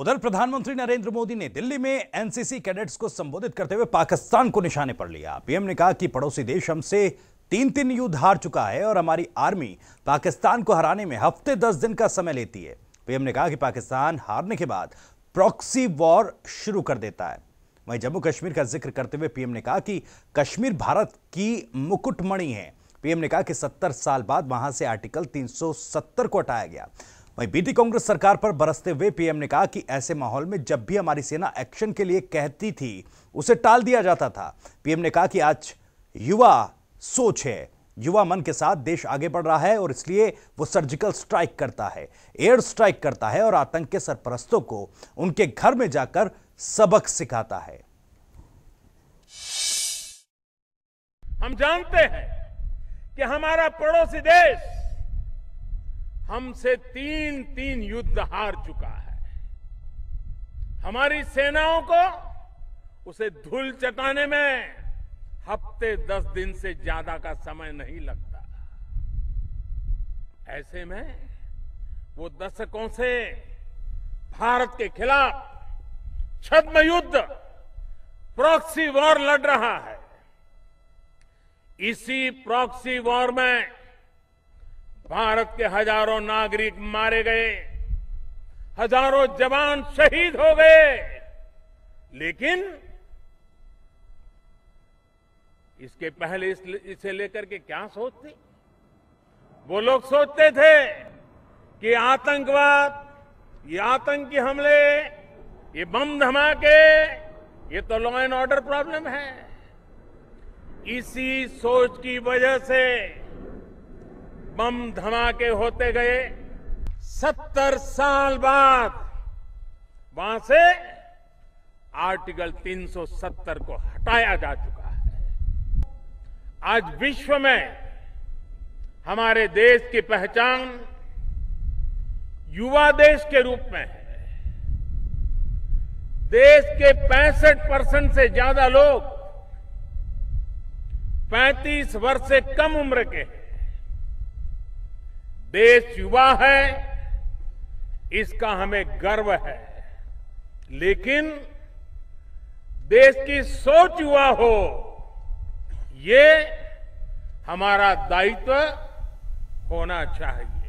उधर प्रधानमंत्री नरेंद्र मोदी ने दिल्ली में एनसीसी कैडेट्स को संबोधित करते हुए पाकिस्तान को निशाने पर लिया पीएम ने कहा कि पड़ोसी देश हमसे तीन तीन युद्ध हार चुका है और हमारी आर्मी पाकिस्तान को हराने में हफ्ते दस दिन का समय लेती है पीएम ने कहा कि पाकिस्तान हारने के बाद प्रॉक्सी वॉर शुरू कर देता है वहीं जम्मू कश्मीर का जिक्र करते हुए पीएम ने कहा कि कश्मीर भारत की मुकुटमणि है पीएम ने कहा कि 70 साल बाद वहां से आर्टिकल 370 को हटाया गया वहीं बीती कांग्रेस सरकार पर बरसते हुए पीएम ने कहा कि ऐसे माहौल में जब भी हमारी सेना एक्शन के लिए कहती थी उसे टाल दिया जाता था पीएम ने कहा कि आज युवा सोच है युवा मन के साथ देश आगे बढ़ रहा है और इसलिए वो सर्जिकल स्ट्राइक करता है एयर स्ट्राइक करता है और आतंक के सरपरस्तों को उनके घर में जाकर सबक सिखाता है हम जानते हैं कि हमारा पड़ोसी देश हमसे तीन तीन युद्ध हार चुका है हमारी सेनाओं को उसे धूल चटाने में हफ्ते दस दिन से ज्यादा का समय नहीं लगता ऐसे में वो दशकों से भारत के खिलाफ छद्म युद्ध प्रॉक्सी वॉर लड़ रहा है इसी प्रॉक्सी वॉर में भारत के हजारों नागरिक मारे गए हजारों जवान शहीद हो गए लेकिन इसके पहले इस, इसे लेकर के क्या सोचते वो लोग सोचते थे कि आतंकवाद ये आतंकी हमले ये बम धमाके ये तो लॉ एंड ऑर्डर प्रॉब्लम है इसी सोच की वजह से बम धमाके होते गए सत्तर साल बाद वहां से आर्टिकल 370 को हटाया जा चुका है आज विश्व में हमारे देश की पहचान युवा देश के रूप में है देश के पैंसठ परसेंट से ज्यादा लोग 35 वर्ष से कम उम्र के हैं देश युवा है इसका हमें गर्व है लेकिन देश की सोच युवा हो ये हमारा दायित्व होना चाहिए